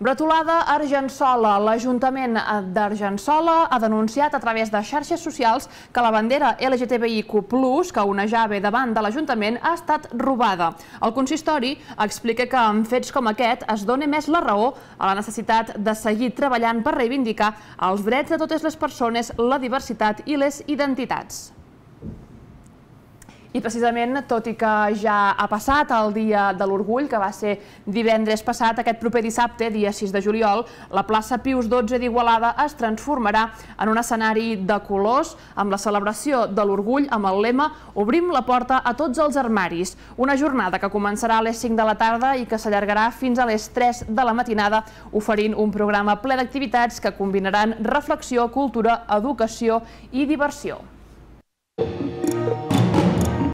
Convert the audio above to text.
Bretolada Argensola. L'Ajuntament d'Argensola ha denunciat a través de xarxes socials que la bandera LGTBIQ+, que onejava davant de l'Ajuntament, ha estat robada. El consistori explica que en fets com aquest es dona més la raó a la necessitat de seguir treballant per reivindicar els drets de totes les persones, la diversitat i les identitats. I precisament, tot i que ja ha passat el Dia de l'Orgull, que va ser divendres passat, aquest proper dissabte, dia 6 de juliol, la plaça Pius XII d'Igualada es transformarà en un escenari de colors amb la celebració de l'Orgull amb el lema Obrim la porta a tots els armaris. Una jornada que començarà a les 5 de la tarda i que s'allargarà fins a les 3 de la matinada, oferint un programa ple d'activitats que combinaran reflexió, cultura, educació i diversió.